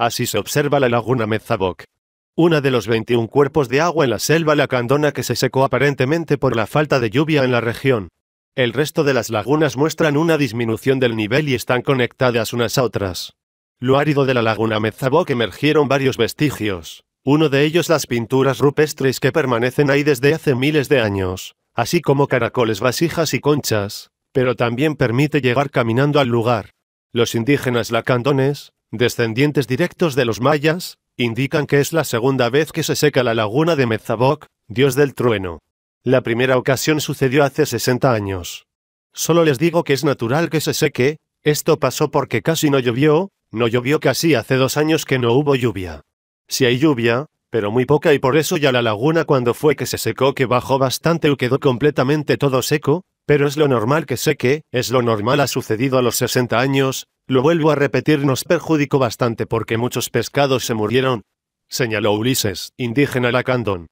Así se observa la laguna mezzaboc Una de los 21 cuerpos de agua en la selva lacandona que se secó aparentemente por la falta de lluvia en la región. El resto de las lagunas muestran una disminución del nivel y están conectadas unas a otras. Lo árido de la laguna mezzaboc emergieron varios vestigios, uno de ellos las pinturas rupestres que permanecen ahí desde hace miles de años, así como caracoles, vasijas y conchas, pero también permite llegar caminando al lugar. Los indígenas lacandones, descendientes directos de los mayas, indican que es la segunda vez que se seca la laguna de Mezaboc, dios del trueno. La primera ocasión sucedió hace 60 años. Solo les digo que es natural que se seque, esto pasó porque casi no llovió, no llovió casi hace dos años que no hubo lluvia. Si hay lluvia, pero muy poca y por eso ya la laguna cuando fue que se secó que bajó bastante o quedó completamente todo seco, pero es lo normal que sé que, es lo normal ha sucedido a los 60 años, lo vuelvo a repetir nos perjudicó bastante porque muchos pescados se murieron. Señaló Ulises, indígena Lacandon.